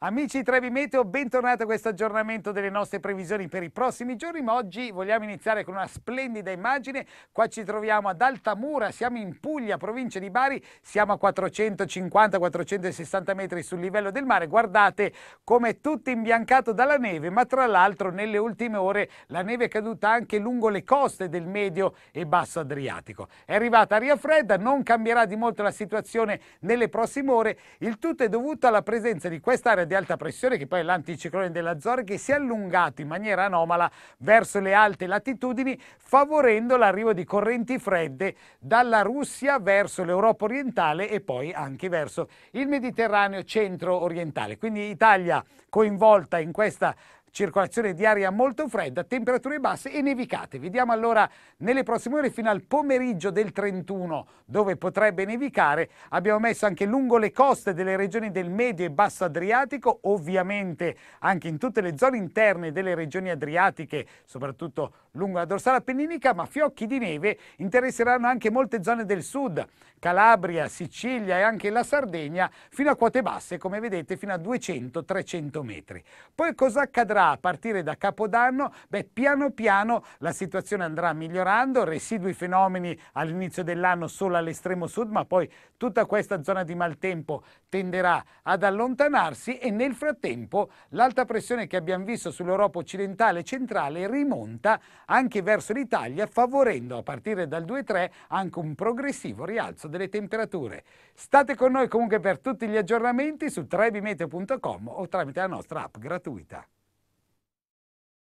Amici Trevi Meteo, bentornati a questo aggiornamento delle nostre previsioni per i prossimi giorni, ma oggi vogliamo iniziare con una splendida immagine. Qua ci troviamo ad Altamura, siamo in Puglia, provincia di Bari, siamo a 450-460 metri sul livello del mare. Guardate come è tutto imbiancato dalla neve, ma tra l'altro nelle ultime ore la neve è caduta anche lungo le coste del medio e basso Adriatico. È arrivata aria fredda, non cambierà di molto la situazione nelle prossime ore, il tutto è dovuto alla presenza di quest'area di alta pressione, che poi è l'anticiclone delle Azzorre, che si è allungato in maniera anomala verso le alte latitudini, favorendo l'arrivo di correnti fredde dalla Russia verso l'Europa orientale e poi anche verso il Mediterraneo centro-orientale. Quindi Italia coinvolta in questa circolazione di aria molto fredda, temperature basse e nevicate. Vediamo allora nelle prossime ore fino al pomeriggio del 31 dove potrebbe nevicare. Abbiamo messo anche lungo le coste delle regioni del medio e basso Adriatico, ovviamente anche in tutte le zone interne delle regioni adriatiche, soprattutto lungo la dorsale appenninica, ma fiocchi di neve interesseranno anche molte zone del sud, Calabria, Sicilia e anche la Sardegna, fino a quote basse, come vedete, fino a 200-300 metri. Poi cosa accadrà? migliorerà a partire da Capodanno, beh, piano piano la situazione andrà migliorando, residui fenomeni all'inizio dell'anno solo all'estremo sud, ma poi tutta questa zona di maltempo tenderà ad allontanarsi e nel frattempo l'alta pressione che abbiamo visto sull'Europa occidentale e centrale rimonta anche verso l'Italia, favorendo a partire dal 2-3 anche un progressivo rialzo delle temperature. State con noi comunque per tutti gli aggiornamenti su trebimeteo.com o tramite la nostra app gratuita.